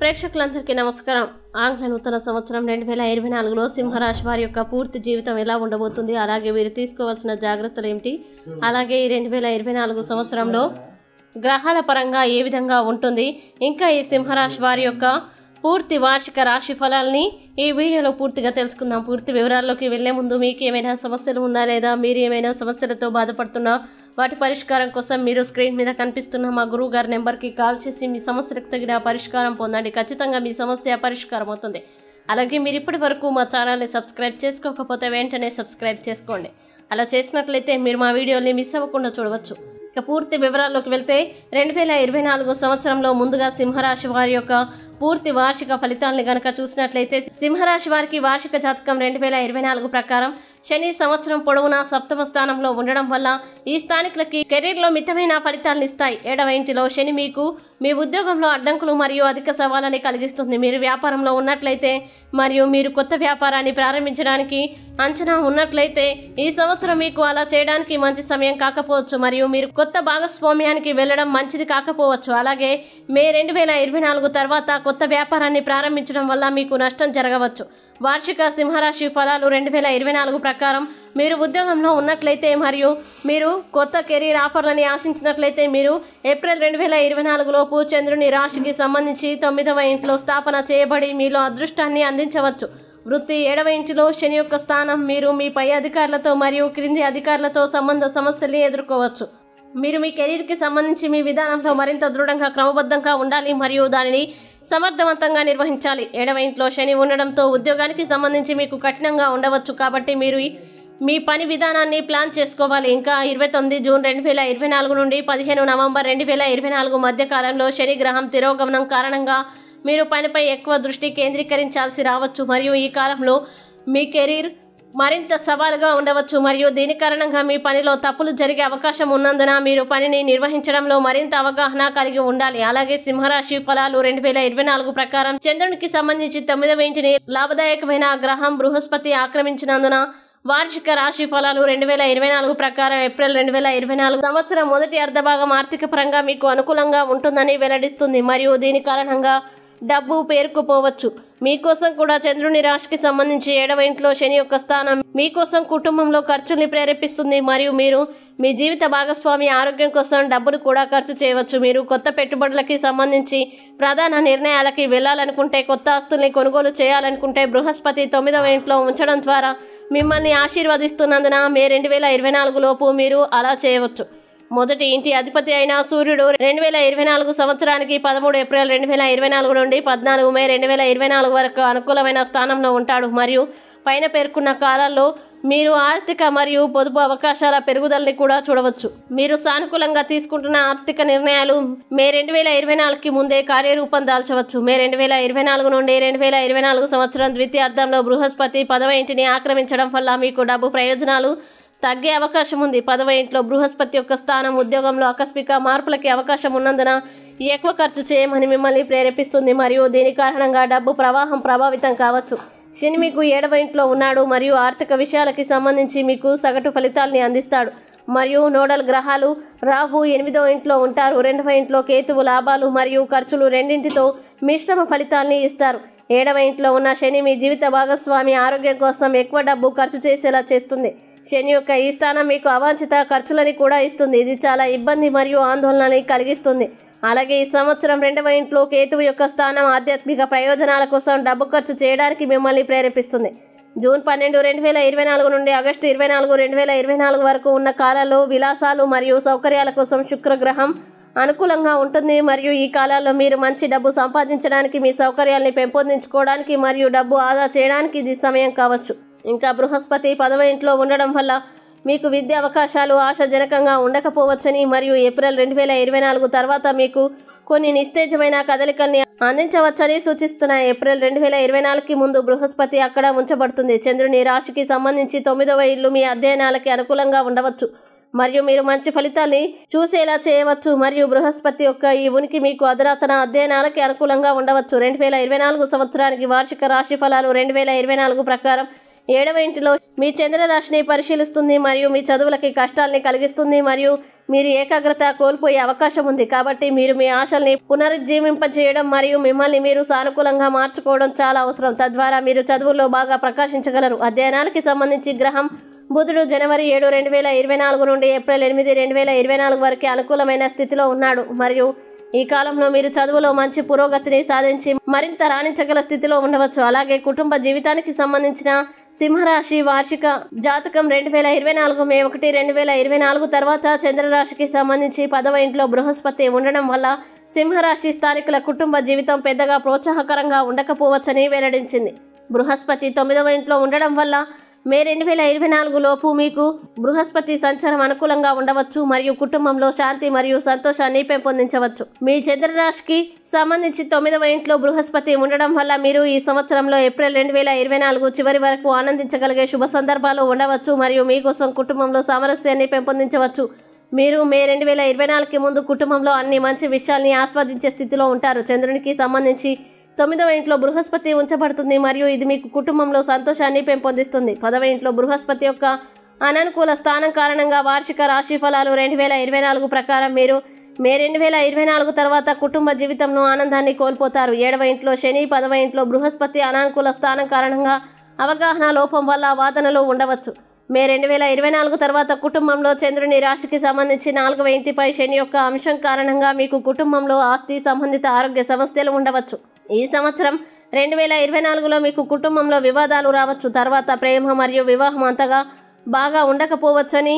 ప్రేక్షకులందరికీ నమస్కారం ఆంగ్ల నూతన సంవత్సరం రెండు వేల ఇరవై నాలుగులో సింహరాశి వారి యొక్క పూర్తి జీవితం ఎలా ఉండబోతుంది అలాగే వీరు తీసుకోవాల్సిన జాగ్రత్తలు ఏమిటి అలాగే ఈ రెండు వేల ఇరవై నాలుగు సంవత్సరంలో గ్రహాల పరంగా ఏ విధంగా ఉంటుంది ఇంకా ఈ సింహరాశి వారి యొక్క పూర్తి వార్షిక రాశి ఫలాల్ని ఈ వీడియోలో పూర్తిగా తెలుసుకుందాం పూర్తి వివరాల్లోకి వెళ్లే ముందు మీకు ఏమైనా సమస్యలు ఉన్నా లేదా మీరు ఏమైనా సమస్యలతో బాధపడుతున్నా వాటి పరిష్కారం కోసం మీరు స్క్రీన్ మీద కనిపిస్తున్న మా గురువు గారి నెంబర్కి కాల్ చేసి మీ సమస్యలకు తగిన పరిష్కారం పొందండి ఖచ్చితంగా మీ సమస్య పరిష్కారం అవుతుంది అలాగే మీరు ఇప్పటి వరకు మా ఛానల్ని సబ్స్క్రైబ్ చేసుకోకపోతే వెంటనే సబ్స్క్రైబ్ చేసుకోండి అలా చేసినట్లయితే మీరు మా వీడియోని మిస్ అవ్వకుండా చూడవచ్చు ఇక పూర్తి వివరాల్లోకి వెళ్తే రెండు వేల ఇరవై నాలుగు సంవత్సరంలో ముందుగా సింహరాశి వారి యొక్క పూర్తి వార్షిక ఫలితాలను గనక చూసినట్లయితే సింహరాశి వారికి వార్షిక జాతకం రెండు వేల ఇరవై నాలుగు ప్రకారం శని సంవత్సరం పొడవునా సప్తమ స్థానంలో ఉండడం వల్ల ఈ స్థానికులకి కెరీర్లో మితమైన ఫలితాలను ఇస్తాయి ఏడవ ఇంటిలో శని మీకు మీ ఉద్యోగంలో అడ్డంకులు మరియు అధిక సవాళ్ళని కలిగిస్తుంది మీరు వ్యాపారంలో ఉన్నట్లయితే మరియు మీరు కొత్త వ్యాపారాన్ని ప్రారంభించడానికి అంచనా ఉన్నట్లయితే ఈ సంవత్సరం మీకు అలా చేయడానికి మంచి సమయం కాకపోవచ్చు మరియు మీరు కొత్త భాగస్వామ్యానికి వెళ్ళడం మంచిది కాకపోవచ్చు అలాగే మే రెండు వేల ఇరవై నాలుగు తర్వాత కొత్త వ్యాపారాన్ని ప్రారంభించడం వల్ల మీకు నష్టం జరగవచ్చు వార్షిక సింహరాశి ఫలాలు రెండు వేల ఇరవై నాలుగు ప్రకారం మీరు ఉద్యోగంలో ఉన్నట్లయితే మరియు మీరు కొత్త కెరీర్ ఆఫర్లని ఆశించినట్లయితే మీరు ఏప్రిల్ రెండు వేల ఇరవై నాలుగులోపు చంద్రుని రాశికి సంబంధించి తొమ్మిదవ ఇంట్లో స్థాపన చేయబడి మీలో అదృష్టాన్ని అందించవచ్చు వృత్తి ఏడవ ఇంటిలో శని యొక్క స్థానం మీరు మీ పై అధికారులతో మరియు క్రింది అధికారులతో సంబంధ సమస్యల్ని ఎదుర్కోవచ్చు మీరు మీ కెరీర్కి సంబంధించి మీ విధానంలో మరింత దృఢంగా క్రమబద్ధంగా ఉండాలి మరియు దానిని సమర్థవంతంగా నిర్వహించాలి ఏడవ ఇంట్లో శని ఉండడంతో ఉద్యోగానికి సంబంధించి మీకు కఠినంగా ఉండవచ్చు కాబట్టి మీరు మీ పని విధానాన్ని ప్లాన్ చేసుకోవాలి ఇంకా ఇరవై తొమ్మిది జూన్ రెండు వేల ఇరవై నాలుగు నుండి పదిహేను నవంబర్ రెండు వేల ఇరవై నాలుగు మధ్య కాలంలో శనిగ్రహం తిరోగమనం కారణంగా మీరు పనిపై ఎక్కువ దృష్టి కేంద్రీకరించాల్సి రావచ్చు మరియు ఈ కాలంలో మీ కెరీర్ మరింత సవాలుగా ఉండవచ్చు మరియు దీని కారణంగా మీ పనిలో తప్పులు జరిగే అవకాశం ఉన్నందున మీరు పనిని నిర్వహించడంలో మరింత అవగాహన కలిగి ఉండాలి అలాగే సింహరాశి ఫలాలు రెండు వేల ఇరవై నాలుగు ప్రకారం చంద్రునికి సంబంధించి తొమ్మిదవ ఇంటిని లాభదాయకమైన గ్రహం బృహస్పతి ఆక్రమించినందున వార్షిక రాశి ఫలాలు రెండు వేల ఇరవై నాలుగు ప్రకారం ఏప్రిల్ రెండు వేల ఇరవై నాలుగు సంవత్సరం మొదటి అర్ధభాగం ఆర్థిక పరంగా మీకు అనుకూలంగా ఉంటుందని వెల్లడిస్తుంది మరియు దీని కారణంగా డబ్బు పేరుకుపోవచ్చు మీకోసం కూడా చంద్రుని రాశికి సంబంధించి ఏడవ ఇంట్లో శని యొక్క స్థానం మీకోసం కుటుంబంలో ఖర్చుల్ని ప్రేరేపిస్తుంది మరియు మీరు మీ జీవిత భాగస్వామి ఆరోగ్యం కోసం డబ్బును కూడా ఖర్చు చేయవచ్చు మీరు కొత్త పెట్టుబడులకి సంబంధించి ప్రధాన నిర్ణయాలకి వెళ్ళాలనుకుంటే కొత్త ఆస్తుల్ని కొనుగోలు చేయాలనుకుంటే బృహస్పతి తొమ్మిదవ ఇంట్లో ఉంచడం ద్వారా మిమ్మల్ని ఆశీర్వదిస్తున్నందున మే రెండు వేల ఇరవై నాలుగులోపు మీరు అలా చేయవచ్చు మొదటి ఇంటి అధిపతి అయిన సూర్యుడు రెండు వేల ఇరవై నాలుగు సంవత్సరానికి పదమూడు ఏప్రిల్ రెండు వేల ఇరవై నాలుగు నుండి పద్నాలుగు మే రెండు వేల ఇరవై నాలుగు వరకు అనుకూలమైన స్థానంలో ఉంటాడు మరియు పైన పేర్కొన్న కాలాల్లో మీరు ఆర్థిక మరియు పొదుపు అవకాశాల పెరుగుదలని కూడా చూడవచ్చు మీరు సానుకూలంగా తీసుకుంటున్న ఆర్థిక నిర్ణయాలు మే రెండు వేల ఇరవై నాలుగుకి ముందే కార్యరూపం దాల్చవచ్చు మే రెండు వేల ఇరవై నాలుగు నుండి రెండు వేల ఇరవై నాలుగు సంవత్సరం ద్వితీయార్థంలో బృహస్పతి పదవ ఇంటిని ఆక్రమించడం వల్ల మీకు డబ్బు ప్రయోజనాలు తగ్గే అవకాశం ఉంది పదవ ఇంట్లో బృహస్పతి యొక్క స్థానం ఉద్యోగంలో ఆకస్మిక మార్పులకి అవకాశం ఉన్నందున ఎక్కువ ఖర్చు చేయమని మిమ్మల్ని ప్రేరేపిస్తుంది మరియు దీని కారణంగా డబ్బు ప్రవాహం ప్రభావితం కావచ్చు శని మీకు ఏడవ ఇంట్లో ఉన్నాడు మరియు ఆర్థిక విషయాలకి సంబంధించి మీకు సగటు ఫలితాల్ని అందిస్తాడు మరియు నోడల్ గ్రహాలు రాహు ఎనిమిదో ఇంట్లో ఉంటారు రెండవ ఇంట్లో కేతువు లాభాలు మరియు ఖర్చులు రెండింటితో మిశ్రమ ఫలితాల్ని ఇస్తారు ఏడవ ఇంట్లో ఉన్న శని మీ జీవిత భాగస్వామి ఆరోగ్యం కోసం ఎక్కువ డబ్బు ఖర్చు చేసేలా చేస్తుంది శని యొక్క ఈ స్థానం మీకు అవాంఛిత ఖర్చులని కూడా ఇస్తుంది ఇది చాలా ఇబ్బంది మరియు ఆందోళనని కలిగిస్తుంది అలాగే ఈ సంవత్సరం రెండవ ఇంట్లో కేతువు యొక్క స్థానం ఆధ్యాత్మిక ప్రయోజనాల కోసం డబ్బు ఖర్చు చేయడానికి మిమ్మల్ని ప్రేరేపిస్తుంది జూన్ పన్నెండు రెండు వేల ఇరవై నాలుగు నుండి ఆగస్టు ఇరవై నాలుగు రెండు వేల ఇరవై నాలుగు వరకు ఉన్న కాలాల్లో విలాసాలు మరియు సౌకర్యాల కోసం శుక్రగ్రహం అనుకూలంగా ఉంటుంది మరియు ఈ కాలాల్లో మీరు మంచి డబ్బు సంపాదించడానికి మీ సౌకర్యాల్ని పెంపొందించుకోవడానికి మరియు డబ్బు ఆదా చేయడానికి ఇది సమయం కావచ్చు ఇంకా బృహస్పతి పదవ ఇంట్లో ఉండడం వల్ల మీకు విద్య అవకాశాలు ఆశాజనకంగా ఉండకపోవచ్చని మరియు ఏప్రిల్ రెండు వేల ఇరవై నాలుగు తర్వాత మీకు కొన్ని నిస్తేజమైన కదలికల్ని అందించవచ్చని సూచిస్తున్న ఏప్రిల్ రెండు వేల ఇరవై నాలుగుకి ముందు బృహస్పతి అక్కడ ఉంచబడుతుంది చంద్రుని రాశికి సంబంధించి తొమ్మిదవ ఇల్లు మీ అధ్యయనాలకి అనుకూలంగా ఉండవచ్చు మరియు మీరు మంచి ఫలితాన్ని చూసేలా చేయవచ్చు మరియు బృహస్పతి యొక్క ఈ ఉనికి మీకు అధునాతన అధ్యయనాలకి అనుకూలంగా ఉండవచ్చు రెండు వేల ఇరవై నాలుగు సంవత్సరానికి వార్షిక రాశి ఫలాలు రెండు వేల ఇరవై నాలుగు ప్రకారం ఏడవ ఇంటిలో మీ చంద్ర రాశిని పరిశీలిస్తుంది మరియు మీ చదువులకి కష్టాల్ని కలిగిస్తుంది మరియు మీరు ఏకాగ్రత కోల్పోయే అవకాశం ఉంది కాబట్టి మీరు మీ ఆశల్ని పునరుజ్జీవింపజేయడం మరియు మిమ్మల్ని మీరు సానుకూలంగా మార్చుకోవడం చాలా అవసరం తద్వారా మీరు చదువుల్లో బాగా ప్రకాశించగలరు అధ్యయనాలకి సంబంధించి గ్రహం బుధుడు జనవరి ఏడు రెండు వేల ఇరవై నాలుగు నుండి ఏప్రిల్ ఎనిమిది రెండు వేల ఇరవై నాలుగు వరకు అనుకూలమైన స్థితిలో ఉన్నాడు మరియు ఈ కాలంలో మీరు చదువులో మంచి పురోగతిని సాధించి మరింత రాణించగల స్థితిలో ఉండవచ్చు అలాగే కుటుంబ జీవితానికి సంబంధించిన సింహరాశి వార్షిక జాతకం రెండు వేల ఇరవై నాలుగు మే ఒకటి రెండు వేల ఇరవై నాలుగు తర్వాత చంద్రరాశికి సంబంధించి పదవ ఇంట్లో బృహస్పతి ఉండడం వల్ల సింహరాశి స్థానికుల కుటుంబ జీవితం పెద్దగా ప్రోత్సాహకరంగా ఉండకపోవచ్చని వెల్లడించింది బృహస్పతి తొమ్మిదవ ఇంట్లో ఉండడం వల్ల మే రెండు వేల ఇరవై నాలుగు లోపు మీకు బృహస్పతి సంచారం అనుకూలంగా ఉండవచ్చు మరియు కుటుంబంలో శాంతి మరియు సంతోషాన్ని పెంపొందించవచ్చు మీ చంద్రరాశికి సంబంధించి తొమ్మిదవ ఇంట్లో బృహస్పతి ఉండడం వల్ల మీరు ఈ సంవత్సరంలో ఏప్రిల్ రెండు వేల ఇరవై నాలుగు చివరి వరకు ఆనందించగలిగే శుభ సందర్భాలు ఉండవచ్చు మరియు మీకోసం కుటుంబంలో సామరస్యాన్ని పెంపొందించవచ్చు మీరు మే రెండు వేల ఇరవై నాలుగుకి ముందు కుటుంబంలో అన్ని మంచి విషయాల్ని ఆస్వాదించే స్థితిలో ఉంటారు చంద్రునికి సంబంధించి తొమ్మిదవ ఇంట్లో బృహస్పతి ఉంచబడుతుంది మరియు ఇది మీకు కుటుంబంలో సంతోషాన్ని పెంపొందిస్తుంది పదవ ఇంట్లో బృహస్పతి యొక్క అననుకూల స్థానం కారణంగా వార్షిక రాశి ఫలాలు రెండు వేల ఇరవై నాలుగు ప్రకారం మీరు మే రెండు వేల ఇరవై నాలుగు తర్వాత కుటుంబ జీవితంలో ఆనందాన్ని కోల్పోతారు ఏడవ ఇంట్లో శని పదవ ఇంట్లో బృహస్పతి అనానుకూల స్థానం కారణంగా అవగాహన లోపం వల్ల వాదనలు ఉండవచ్చు మే రెండు వేల ఇరవై నాలుగు తర్వాత కుటుంబంలో చంద్రుని రాశికి సంబంధించి నాలుగవ ఇంటిపై శని యొక్క అంశం కారణంగా మీకు కుటుంబంలో ఆస్తి సంబంధిత ఆరోగ్య సమస్యలు ఉండవచ్చు ఈ సంవత్సరం రెండు వేల ఇరవై నాలుగులో మీకు కుటుంబంలో వివాదాలు రావచ్చు తర్వాత ప్రేమ మరియు వివాహం అంతగా బాగా ఉండకపోవచ్చని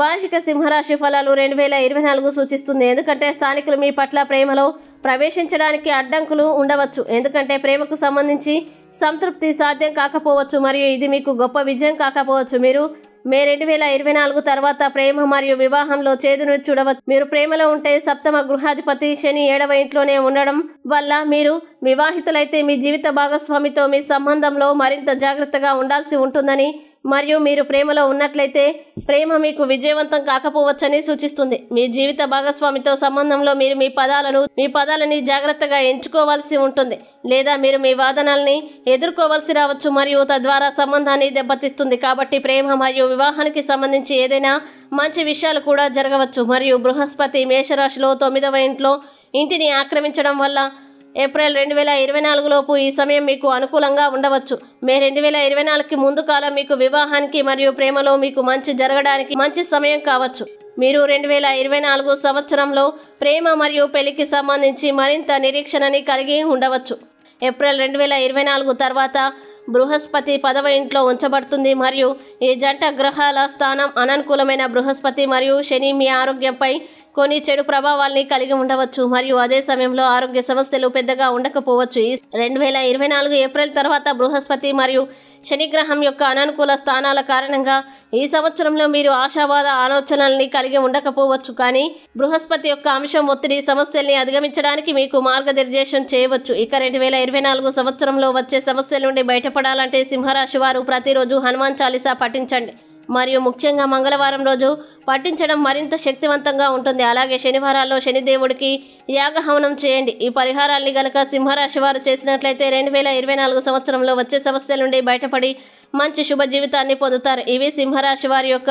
వార్షిక సింహరాశి ఫలాలు రెండు వేల ఇరవై నాలుగు సూచిస్తుంది ఎందుకంటే స్థానికులు మీ పట్ల ప్రేమలో ప్రవేశించడానికి అడ్డంకులు ఉండవచ్చు ఎందుకంటే ప్రేమకు సంబంధించి సంతృప్తి సాధ్యం కాకపోవచ్చు మరియు ఇది మీకు గొప్ప విజయం కాకపోవచ్చు మీరు మే రెండు వేల ఇరవై నాలుగు తర్వాత ప్రేమ మరియు వివాహంలో చేదును చూడవచ్చు మీరు ప్రేమలో ఉంటే సప్తమ గృహాధిపతి శని ఏడవ ఇంట్లోనే ఉండడం వల్ల మీరు వివాహితులైతే మీ జీవిత భాగస్వామితో మీ సంబంధంలో మరింత జాగ్రత్తగా ఉండాల్సి ఉంటుందని మరియు మీరు ప్రేమలో ఉన్నట్లయితే ప్రేమ మీకు విజయవంతం కాకపోవచ్చని సూచిస్తుంది మీ జీవిత భాగస్వామితో సంబంధంలో మీరు మీ పదాలను మీ పదాలని జాగ్రత్తగా ఎంచుకోవాల్సి ఉంటుంది లేదా మీరు మీ వాదనల్ని ఎదుర్కోవాల్సి రావచ్చు మరియు తద్వారా సంబంధాన్ని దెబ్బతీస్తుంది కాబట్టి ప్రేమ మరియు వివాహానికి సంబంధించి ఏదైనా మంచి విషయాలు కూడా జరగవచ్చు మరియు బృహస్పతి మేషరాశిలో తొమ్మిదవ ఇంట్లో ఇంటిని ఆక్రమించడం వల్ల ఏప్రిల్ రెండు వేల ఇరవై నాలుగులోపు ఈ సమయం మీకు అనుకూలంగా ఉండవచ్చు మే రెండు వేల ఇరవై నాలుగుకి ముందు కాలం మీకు వివాహానికి మరియు ప్రేమలో మీకు మంచి జరగడానికి మంచి సమయం కావచ్చు మీరు రెండు వేల ఇరవై నాలుగు సంవత్సరంలో ప్రేమ మరియు పెళ్లికి సంబంధించి మరింత నిరీక్షణని కలిగి ఉండవచ్చు ఏప్రిల్ రెండు వేల ఇరవై నాలుగు తర్వాత బృహస్పతి పదవ ఇంట్లో ఉంచబడుతుంది మరియు ఈ జంట గ్రహాల స్థానం అననుకూలమైన బృహస్పతి మరియు శని మీ ఆరోగ్యంపై కొన్ని చెడు ప్రభావాల్ని కలిగి ఉండవచ్చు మరియు అదే సమయంలో ఆరోగ్య సమస్యలు పెద్దగా ఉండకపోవచ్చు రెండు వేల ఇరవై నాలుగు ఏప్రిల్ తర్వాత బృహస్పతి మరియు శనిగ్రహం యొక్క అననుకూల స్థానాల కారణంగా ఈ సంవత్సరంలో మీరు ఆశావాద ఆలోచనల్ని కలిగి ఉండకపోవచ్చు కానీ బృహస్పతి యొక్క అంశం ఒత్తిడి సమస్యల్ని అధిగమించడానికి మీకు మార్గనిర్దేశం చేయవచ్చు ఇక రెండు వేల ఇరవై నాలుగు సంవత్సరంలో వచ్చే సమస్యల నుండి బయటపడాలంటే సింహరాశి వారు ప్రతిరోజు హనుమాన్ చాలీసా పఠించండి మరియు ముఖ్యంగా మంగళవారం రోజు పట్టించడం మరింత శక్తివంతంగా ఉంటుంది అలాగే శనివారాల్లో శనిదేవుడికి యాగహవనం చేయండి ఈ పరిహారాల్ని గనక సింహరాశి వారు చేసినట్లయితే రెండు వేల ఇరవై నాలుగు సంవత్సరంలో వచ్చే సమస్యల నుండి బయటపడి మంచి శుభ జీవితాన్ని పొందుతారు ఇవి సింహరాశి వారి యొక్క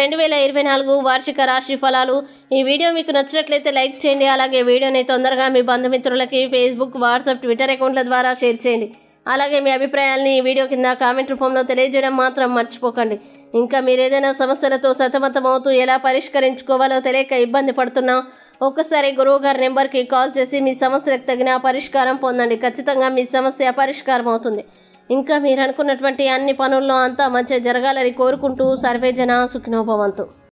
రెండు వేల ఇరవై నాలుగు వార్షిక రాశి ఫలాలు ఈ వీడియో మీకు నచ్చినట్లయితే లైక్ చేయండి అలాగే వీడియోని తొందరగా మీ బంధుమిత్రులకి ఫేస్బుక్ వాట్సాప్ ట్విట్టర్ అకౌంట్ల ద్వారా షేర్ చేయండి అలాగే మీ అభిప్రాయాల్ని ఈ వీడియో కింద కామెంట్ రూపంలో తెలియజేయడం మాత్రం మర్చిపోకండి ఇంకా మీరు ఏదైనా సమస్యలతో సతమతమవుతూ ఎలా పరిష్కరించుకోవాలో తెలియక ఇబ్బంది పడుతున్నాం ఒక్కసారి గురువుగారి నెంబర్కి కాల్ చేసి మీ సమస్యలకు తగిన పరిష్కారం పొందండి ఖచ్చితంగా మీ సమస్య పరిష్కారం అవుతుంది ఇంకా మీరు అనుకున్నటువంటి అన్ని పనుల్లో అంతా మంచి జరగాలని కోరుకుంటూ సర్వేజన సుఖినోభవంతు